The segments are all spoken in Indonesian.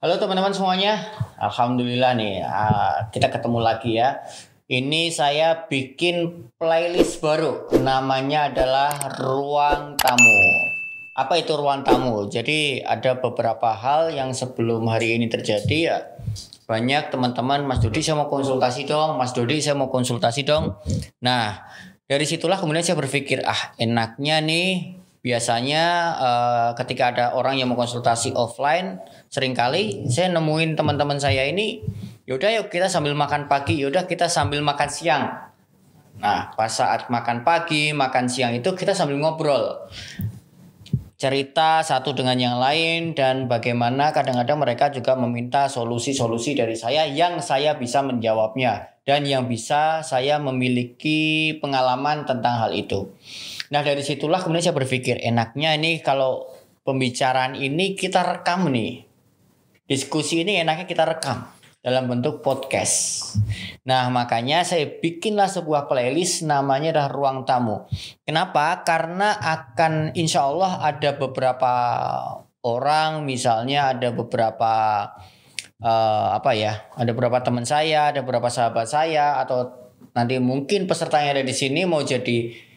Halo teman-teman semuanya, Alhamdulillah nih ah, kita ketemu lagi ya. Ini saya bikin playlist baru, namanya adalah Ruang Tamu. Apa itu Ruang Tamu? Jadi ada beberapa hal yang sebelum hari ini terjadi ya banyak teman-teman Mas Dodi saya mau konsultasi dong, Mas Dodi saya mau konsultasi dong. Nah dari situlah kemudian saya berpikir ah enaknya nih biasanya uh, ketika ada orang yang mau konsultasi offline seringkali saya nemuin teman-teman saya ini yaudah yuk kita sambil makan pagi yaudah kita sambil makan siang nah pas saat makan pagi makan siang itu kita sambil ngobrol cerita satu dengan yang lain dan bagaimana kadang-kadang mereka juga meminta solusi-solusi dari saya yang saya bisa menjawabnya dan yang bisa saya memiliki pengalaman tentang hal itu. Nah dari situlah kemudian saya berpikir enaknya ini kalau pembicaraan ini kita rekam nih. Diskusi ini enaknya kita rekam dalam bentuk podcast. Nah makanya saya bikinlah sebuah playlist namanya adalah Ruang Tamu. Kenapa? Karena akan insya Allah ada beberapa orang misalnya ada beberapa uh, apa ya ada beberapa teman saya ada beberapa sahabat saya atau nanti mungkin pesertanya ada di sini mau jadi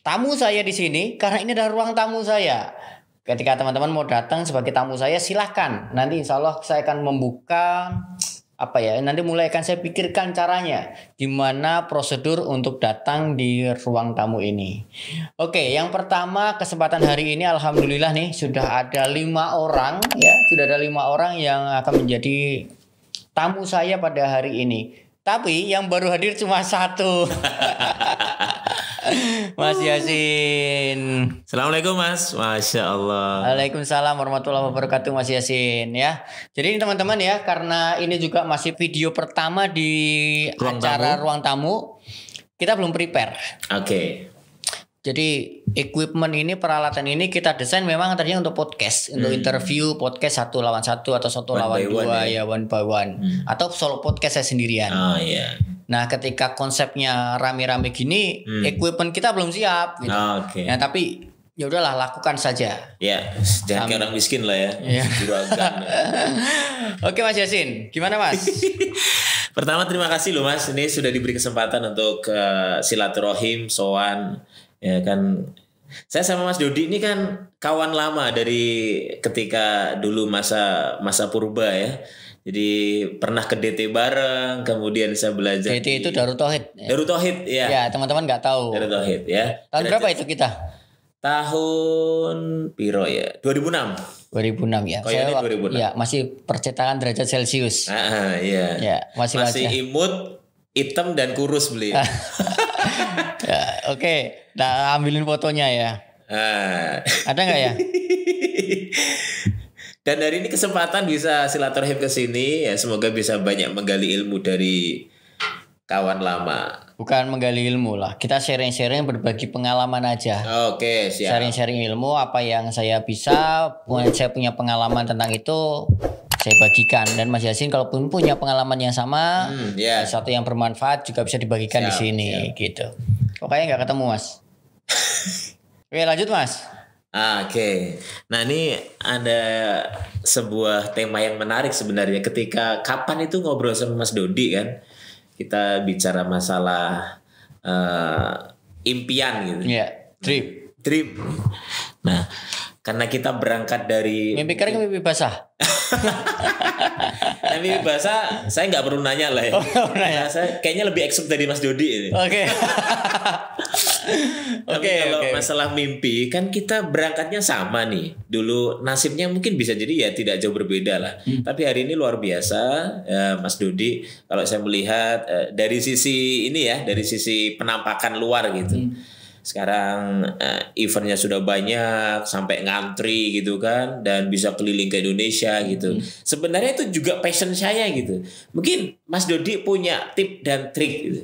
tamu saya di sini karena ini adalah ruang tamu saya. Ketika teman-teman mau datang sebagai tamu saya silahkan. Nanti insya Allah saya akan membuka apa ya nanti mulai akan saya pikirkan caranya gimana prosedur untuk datang di ruang tamu ini oke yang pertama kesempatan hari ini alhamdulillah nih sudah ada lima orang ya sudah ada lima orang yang akan menjadi tamu saya pada hari ini tapi yang baru hadir cuma satu Mas Yasin. Assalamualaikum Mas. Masya Allah. Waalaikumsalam warahmatullahi wabarakatuh Mas Yasin ya. Jadi ini teman-teman ya karena ini juga masih video pertama di ruang acara tamu. ruang tamu kita belum prepare. Oke. Okay. Jadi equipment ini peralatan ini kita desain memang tadinya untuk podcast, hmm. untuk interview podcast satu lawan satu atau satu one lawan dua one, ya. ya one by one hmm. atau solo podcast saya sendirian. Oh, yeah. Iya. Nah ketika konsepnya rame-rame gini, hmm. equipment kita belum siap. Gitu. Oh, ah, okay. Nah tapi ya udahlah lakukan saja. Ya, jangan orang miskin lah ya. Yeah. Iya. Oke Mas Yasin, gimana Mas? Pertama terima kasih loh Mas, ini sudah diberi kesempatan untuk uh, silaturahim, soan ya kan saya sama Mas Dodi ini kan kawan lama dari ketika dulu masa masa purba ya. Jadi pernah ke DT bareng, kemudian saya belajar. DT di... itu Darut Tauhid. Darut Tauhid ya. Ya, teman-teman nggak tahu. Darut Tauhid ya. Tahun berapa itu kita? Tahun piro ya? 2006. 2006 ya. Koyanya saya 2006. Ya, masih percetakan derajat Celcius. Ah, ah iya. Ya, masih masih imut, hitam dan kurus beliau. Ya, oke, okay. nah ambilin fotonya ya. Uh. Ada nggak ya? Dan dari ini kesempatan bisa silaturahim ke sini ya semoga bisa banyak menggali ilmu dari kawan lama. Bukan menggali ilmu lah, kita sharing-sharing berbagi pengalaman aja. Oke, okay, siap. Sharing-sharing ilmu apa yang saya bisa, saya punya pengalaman tentang itu saya bagikan dan Mas Yasin kalaupun punya pengalaman yang sama hmm, yeah. satu yang bermanfaat juga bisa dibagikan siap, di sini siap. gitu pokoknya nggak ketemu Mas oke lanjut Mas ah, oke okay. nah ini ada sebuah tema yang menarik sebenarnya ketika kapan itu ngobrol sama Mas Dodi kan kita bicara masalah uh, impian gitu ya yeah. trip trip nah karena kita berangkat dari mimpi kering mimpi basah nah, mimpi basah saya nggak perlu nanya lah ya oh, nanya. Nah, saya kayaknya lebih expert dari Mas Dodi ini oke oke kalau okay. masalah mimpi kan kita berangkatnya sama nih dulu nasibnya mungkin bisa jadi ya tidak jauh berbeda lah hmm. tapi hari ini luar biasa ya, Mas Dodi kalau saya melihat eh, dari sisi ini ya dari sisi penampakan luar gitu hmm sekarang uh, eventnya sudah banyak sampai ngantri gitu kan dan bisa keliling ke Indonesia gitu hmm. sebenarnya itu juga passion saya gitu mungkin Mas Dodi punya tip dan trik gitu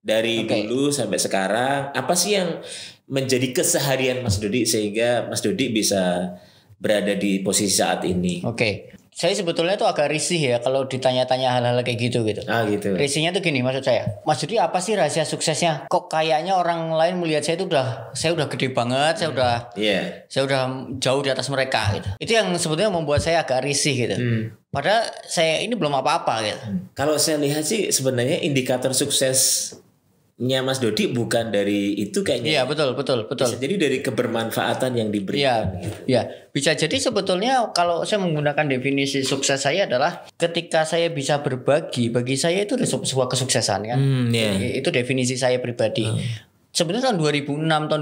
dari okay. dulu sampai sekarang apa sih yang menjadi keseharian Mas Dodi sehingga Mas Dodi bisa berada di posisi saat ini oke okay saya sebetulnya tuh agak risih ya kalau ditanya-tanya hal-hal kayak gitu gitu. Ah gitu. Risihnya tuh gini maksud saya. Maksudnya apa sih rahasia suksesnya? Kok kayaknya orang lain melihat saya itu udah saya udah gede banget, saya udah hmm, yeah. saya udah jauh di atas mereka gitu. Itu yang sebetulnya membuat saya agak risih gitu. Hmm. Padahal saya ini belum apa-apa gitu. Hmm. Kalau saya lihat sih sebenarnya indikator sukses nya Mas Dodi bukan dari itu kayaknya. Iya betul ya? betul betul. Bisa jadi dari kebermanfaatan yang diberikan. Iya gitu. iya bisa jadi sebetulnya kalau saya menggunakan definisi sukses saya adalah ketika saya bisa berbagi bagi saya itu sebuah kesuksesan kan. Hmm, yeah. jadi, itu definisi saya pribadi. Hmm. Sebenarnya tahun 2006, tahun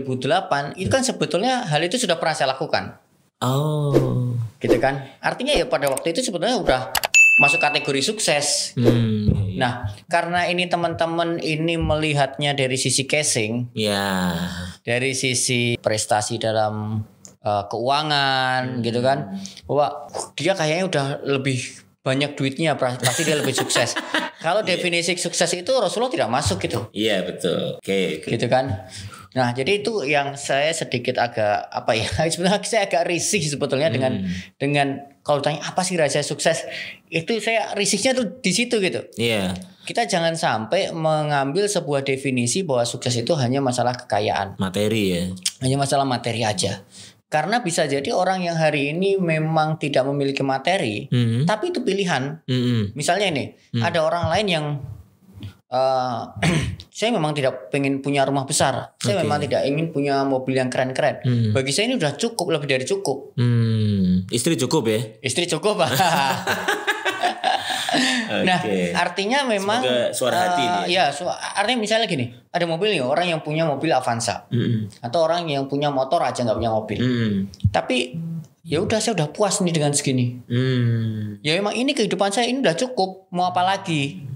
2007, 2008 itu kan sebetulnya hal itu sudah pernah saya lakukan. Oh. Gitu kan? Artinya ya pada waktu itu sebetulnya udah masuk kategori sukses. Hmm. Iya. Nah, karena ini teman-teman ini melihatnya dari sisi casing, ya, dari sisi prestasi dalam uh, keuangan, hmm. gitu kan, wah dia kayaknya udah lebih banyak duitnya pasti dia lebih sukses. Kalau yeah. definisi sukses itu Rasulullah tidak masuk gitu. Iya yeah, betul. Oke. Okay, okay. Gitu kan. Nah, jadi itu yang saya sedikit agak apa ya? Sebenarnya saya agak risih sebetulnya hmm. dengan dengan kalau tanya apa sih rahasia sukses itu saya risiknya tuh di situ gitu. Iya. Yeah. Kita jangan sampai mengambil sebuah definisi bahwa sukses itu hanya masalah kekayaan. Materi ya. Hanya masalah materi aja. Karena bisa jadi orang yang hari ini memang tidak memiliki materi, mm -hmm. tapi itu pilihan. Mm -hmm. Misalnya ini, mm -hmm. ada orang lain yang uh, saya memang tidak ingin punya rumah besar. Saya okay. memang tidak ingin punya mobil yang keren-keren. Hmm. Bagi saya ini sudah cukup, lebih dari cukup. Hmm. Istri cukup ya? Istri cukup, Pak. nah, artinya memang Semoga suara hati uh, ya, su artinya misalnya gini, ada mobil nih orang yang punya mobil Avanza. Mm Atau orang yang punya motor aja nggak punya mobil. Mm. Tapi ya udah saya udah puas nih dengan segini. Mm. Ya memang ini kehidupan saya ini udah cukup, mau apa lagi?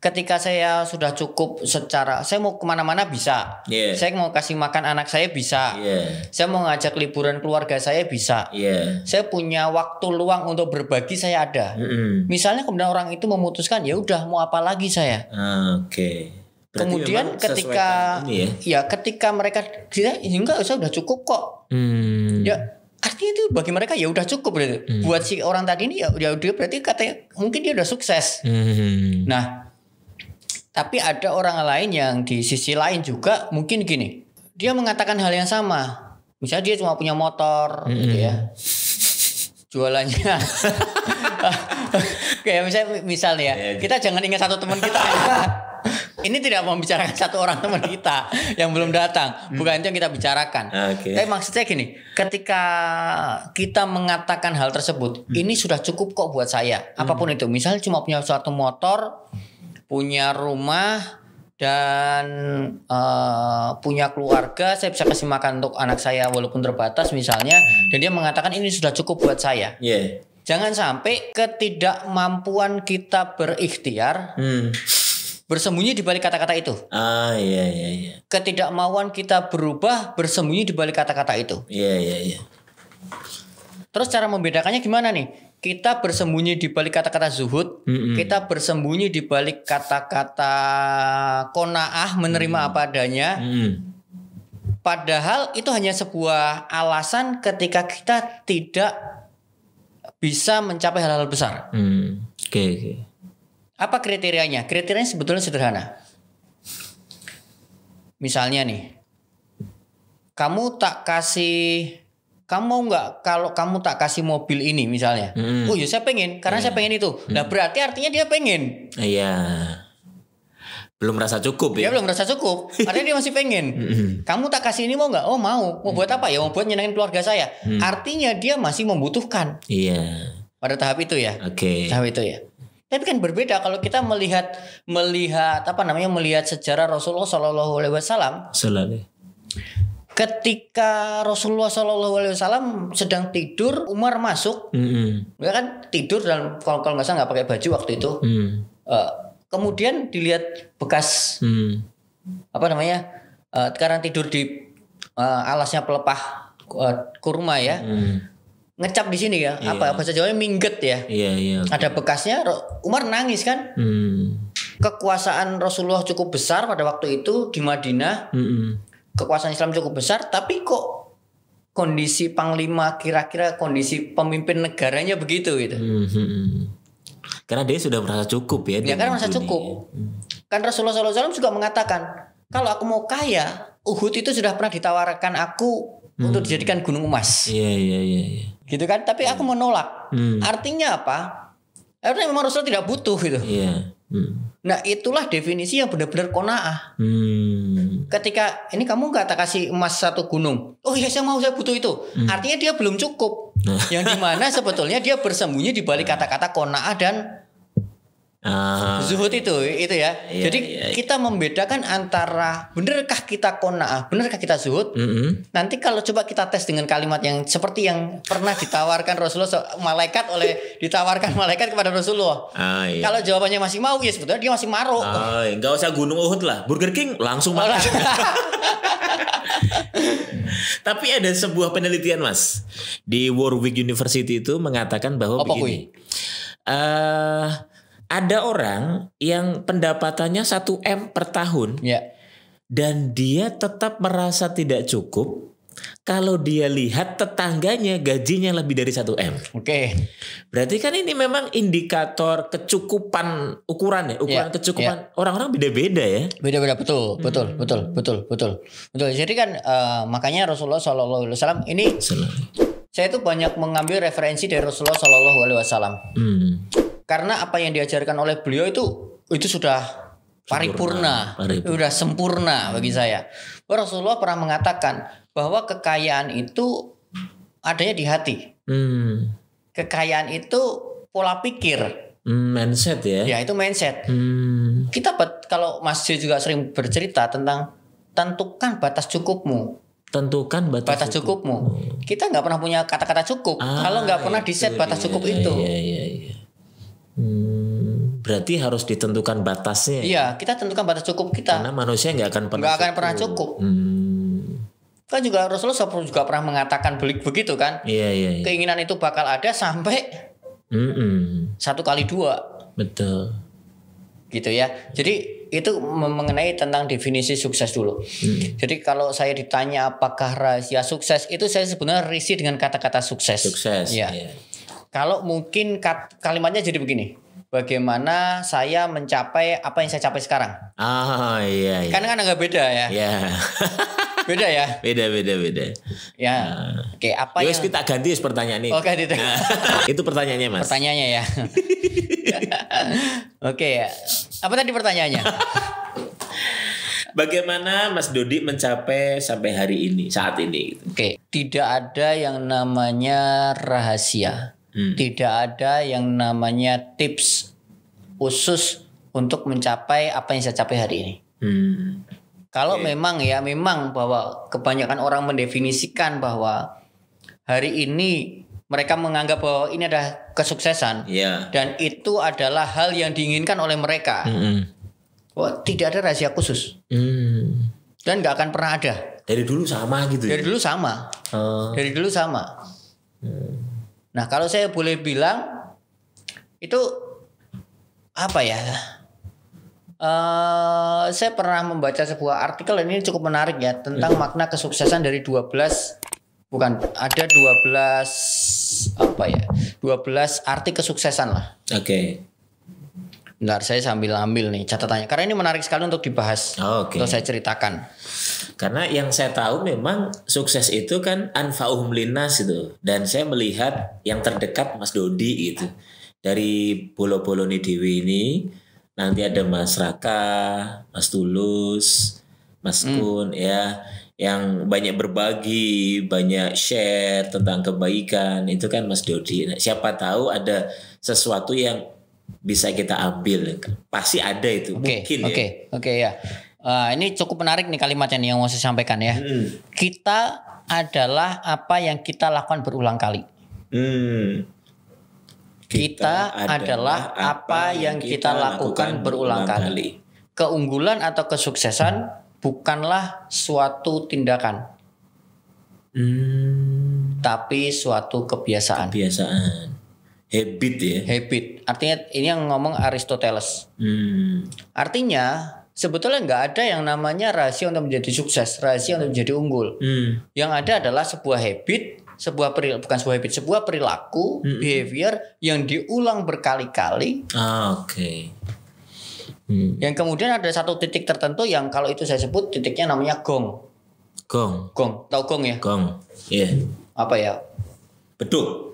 ketika saya sudah cukup secara saya mau kemana-mana bisa yeah. saya mau kasih makan anak saya bisa yeah. saya mau ngajak liburan keluarga saya bisa yeah. saya punya waktu luang untuk berbagi saya ada mm -hmm. misalnya kemudian orang itu memutuskan ya udah mau apa lagi saya ah, oke okay. kemudian ketika ya? ya ketika mereka dia ya enggak saya udah cukup kok hmm. ya artinya itu bagi mereka ya udah cukup berarti hmm. buat si orang tadi ini ya, ya udah berarti katanya mungkin dia udah sukses hmm. nah tapi ada orang lain yang di sisi lain juga mungkin gini, dia mengatakan hal yang sama. Misalnya dia cuma punya motor, mm -hmm. gitu ya. Jualannya. kayak misalnya misalnya ya, iya, iya. kita jangan ingat satu teman kita. Ya. Ini tidak mau bicarakan satu orang teman kita yang belum datang, mm. bukan itu yang kita bicarakan. Okay. Tapi maksudnya gini, ketika kita mengatakan hal tersebut, hmm. ini sudah cukup kok buat saya, apapun hmm. itu. Misalnya cuma punya suatu motor, punya rumah dan uh, punya keluarga saya bisa kasih makan untuk anak saya walaupun terbatas misalnya dan dia mengatakan ini sudah cukup buat saya yeah. jangan sampai ketidakmampuan kita berikhtiar hmm. bersembunyi di balik kata-kata itu ah iya yeah, iya yeah, ketidakmauan kita berubah bersembunyi di balik kata-kata itu iya yeah, iya iya terus cara membedakannya gimana nih kita bersembunyi di balik kata-kata zuhud, mm-hmm. kita bersembunyi di balik kata-kata konaah menerima mm-hmm. apa adanya. Mm-hmm. Padahal itu hanya sebuah alasan ketika kita tidak bisa mencapai hal-hal besar. Mm. Oke. Okay, okay. Apa kriterianya? Kriterianya sebetulnya sederhana. Misalnya nih, kamu tak kasih kamu mau nggak kalau kamu tak kasih mobil ini misalnya hmm. oh ya saya pengen karena yeah. saya pengen itu hmm. nah berarti artinya dia pengen iya yeah. belum merasa cukup ya dia belum merasa cukup artinya dia masih pengen hmm. kamu tak kasih ini mau nggak oh mau mau buat hmm. apa ya mau buat nyenengin keluarga saya hmm. artinya dia masih membutuhkan iya yeah. pada tahap itu ya oke okay. tahap itu ya tapi kan berbeda kalau kita melihat melihat apa namanya melihat sejarah Rasulullah Shallallahu Alaihi Wasallam ketika Rasulullah saw sedang tidur Umar masuk mm-hmm. dia ya kan tidur dan kalau kalau nggak salah nggak pakai baju waktu itu mm. uh, kemudian dilihat bekas mm. apa namanya uh, sekarang tidur di uh, alasnya pelepah uh, kurma ya mm ngecap di sini ya yeah. apa iya. bahasa Jawa mingget ya yeah, yeah, okay. ada bekasnya Umar nangis kan hmm. kekuasaan Rasulullah cukup besar pada waktu itu di Madinah mm hmm kekuasaan Islam cukup besar, tapi kok kondisi panglima kira-kira kondisi pemimpin negaranya begitu gitu. Hmm. hmm, hmm. Karena dia sudah merasa cukup ya. Ya karena merasa cukup. Hmm. Kan Rasulullah SAW juga mengatakan kalau aku mau kaya, Uhud itu sudah pernah ditawarkan aku hmm. untuk dijadikan gunung emas. Iya iya iya. iya. Gitu kan? Tapi yeah. aku iya. menolak. Hmm. Artinya apa? Artinya memang Rasul tidak butuh gitu. Iya. Hmm. Nah itulah definisi yang benar-benar konaah. Hmm. Ketika ini kamu nggak tak kasih emas satu gunung, oh iya saya mau saya butuh itu. Hmm. Artinya dia belum cukup. Nah. yang dimana sebetulnya dia bersembunyi di balik kata-kata konaah dan Uh, Zuhud itu itu ya. Iya, Jadi iya, iya. kita membedakan antara benarkah kita kona, benarkah kita zuhud? Mm -hmm. Nanti kalau coba kita tes dengan kalimat yang seperti yang pernah ditawarkan Rasulullah malaikat oleh ditawarkan malaikat kepada Rasulullah. Uh, iya. Kalau jawabannya masih mau ya sebetulnya dia masih maru. Ah, enggak iya. usah Gunung Uhud lah. Burger King langsung makan. Tapi ada sebuah penelitian Mas di Warwick University itu mengatakan bahwa Apa begini. Eh ada orang yang pendapatannya 1 M per tahun. Ya. Dan dia tetap merasa tidak cukup kalau dia lihat tetangganya gajinya lebih dari 1 M. Oke. Berarti kan ini memang indikator kecukupan ukuran ya, ukuran ya, kecukupan orang ya. orang-orang beda-beda ya. Beda-beda betul, betul, hmm. betul, betul, betul. Betul. Jadi kan uh, makanya Rasulullah Shallallahu alaihi wasallam ini Salam. Saya itu banyak mengambil referensi dari Rasulullah Shallallahu alaihi wasallam. Hmm karena apa yang diajarkan oleh beliau itu itu sudah paripurna, paripurna. sudah sempurna hmm. bagi saya. Rasulullah pernah mengatakan bahwa kekayaan itu adanya di hati. Hmm. Kekayaan itu pola pikir. Hmm, mindset ya. Ya itu mindset. Hmm. Kita kalau Mas juga sering bercerita tentang tentukan batas cukupmu tentukan batas, batas cukupmu. cukupmu. Hmm. Kita nggak pernah punya kata-kata cukup ah, kalau nggak pernah ya, di set batas cukup iya, itu. Iya, iya, iya. Hmm, berarti harus ditentukan batasnya. Ya? Iya, kita tentukan batas cukup kita. Karena manusia nggak akan pernah. Nggak akan pernah cukup. Hmm. Kan juga Rasulullah juga pernah mengatakan belik begitu kan? Iya iya. iya. Keinginan itu bakal ada sampai mm -mm. satu kali dua. Betul. Gitu ya. Jadi itu mengenai tentang definisi sukses dulu. Hmm. Jadi kalau saya ditanya apakah rahasia sukses, itu saya sebenarnya risih dengan kata-kata sukses. Sukses. Iya. Yeah. Kalau mungkin kat, kalimatnya jadi begini. Bagaimana saya mencapai apa yang saya capai sekarang? Ah iya. iya. Karena kan agak beda ya. Iya. beda ya. Beda beda beda. Ya. Uh, Oke apa? Yus ya, yang... kita ganti pertanyaan ini. Oke oh, okay, nah, itu. pertanyaannya mas. Pertanyaannya ya. Oke ya. Apa tadi pertanyaannya? Bagaimana Mas Dodi mencapai sampai hari ini, saat ini? Oke, okay. tidak ada yang namanya rahasia. Hmm. Tidak ada yang namanya tips khusus untuk mencapai apa yang saya capai hari ini. Hmm. Kalau okay. memang ya memang bahwa kebanyakan orang mendefinisikan bahwa hari ini mereka menganggap bahwa ini adalah kesuksesan yeah. dan itu adalah hal yang diinginkan oleh mereka. Mm -hmm. oh, tidak ada rahasia khusus mm. dan nggak akan pernah ada. Dari dulu sama gitu. Dari ya? dulu sama. Uh. Dari dulu sama. Oh. Hmm. Nah, kalau saya boleh bilang itu apa ya? Uh, saya pernah membaca sebuah artikel dan ini cukup menarik ya tentang hmm. makna kesuksesan dari 12 bukan ada 12 apa ya? 12 arti kesuksesan lah. Oke. Okay. Bentar, saya sambil ambil nih catatannya. Karena ini menarik sekali untuk dibahas. Oh, okay. Untuk saya ceritakan. Karena yang saya tahu memang sukses itu kan anfa'uhum linas itu Dan saya melihat yang terdekat Mas Dodi itu Dari bolo-bolo ini ini, nanti ada Mas Raka, Mas Tulus, Mas hmm. Kun ya yang banyak berbagi, banyak share tentang kebaikan itu kan Mas Dodi. Nah, siapa tahu ada sesuatu yang bisa kita ambil pasti ada itu okay, mungkin okay, ya oke okay, oke ya uh, ini cukup menarik nih kalimatnya nih yang mau saya sampaikan ya hmm. kita adalah apa yang kita lakukan berulang kali hmm. kita, kita adalah apa yang kita, lakukan berulang, kali. kali keunggulan atau kesuksesan bukanlah suatu tindakan hmm. tapi suatu kebiasaan kebiasaan Habit ya. Habit. Artinya ini yang ngomong Aristoteles. Hmm. Artinya sebetulnya nggak ada yang namanya rahasia untuk menjadi sukses, rahasia untuk menjadi unggul. Hmm. Yang ada adalah sebuah habit, sebuah perilaku, bukan sebuah habit, sebuah perilaku, hmm. behavior yang diulang berkali-kali. Ah, Oke. Okay. Hmm. Yang kemudian ada satu titik tertentu yang kalau itu saya sebut titiknya namanya gong. Gong. Gong. Tahu gong ya? Gong. Iya. Yeah. Apa ya? Beduk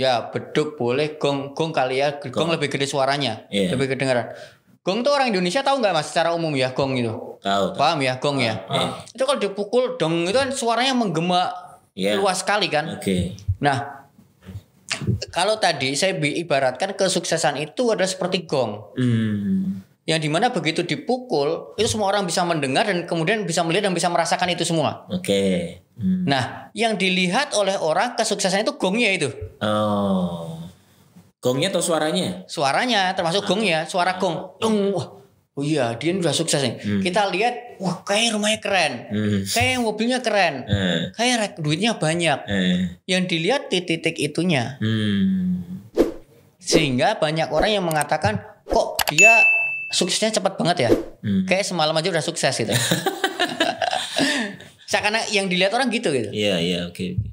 Ya, beduk boleh gong gong kali ya. Gong, gong lebih gede suaranya, yeah. lebih kedengaran. Gong tuh orang Indonesia tahu nggak mas secara umum ya gong itu? Tahu. Paham ya gong ya? Ah. Itu kalau dipukul dong itu kan suaranya menggema yeah. luas sekali kan? Okay. Nah, kalau tadi saya ibaratkan kesuksesan itu adalah seperti gong. Hmm yang dimana begitu dipukul itu semua orang bisa mendengar dan kemudian bisa melihat dan bisa merasakan itu semua. Oke. Okay. Hmm. Nah, yang dilihat oleh orang kesuksesan itu gongnya itu. Oh. Gongnya atau suaranya? Suaranya termasuk ah. gongnya, suara gong. Tung, ah. wah, oh iya dia sudah sukses nih. Hmm. Kita lihat, wah kayak rumahnya keren, hmm. kayak mobilnya keren, hmm. kayak duitnya banyak. Hmm. Yang dilihat titik-titik itunya. Hmm. Sehingga banyak orang yang mengatakan kok dia suksesnya cepat banget ya. Hmm. Kayak semalam aja udah sukses gitu. karena yang dilihat orang gitu gitu. Iya, yeah, iya, yeah, oke. Okay.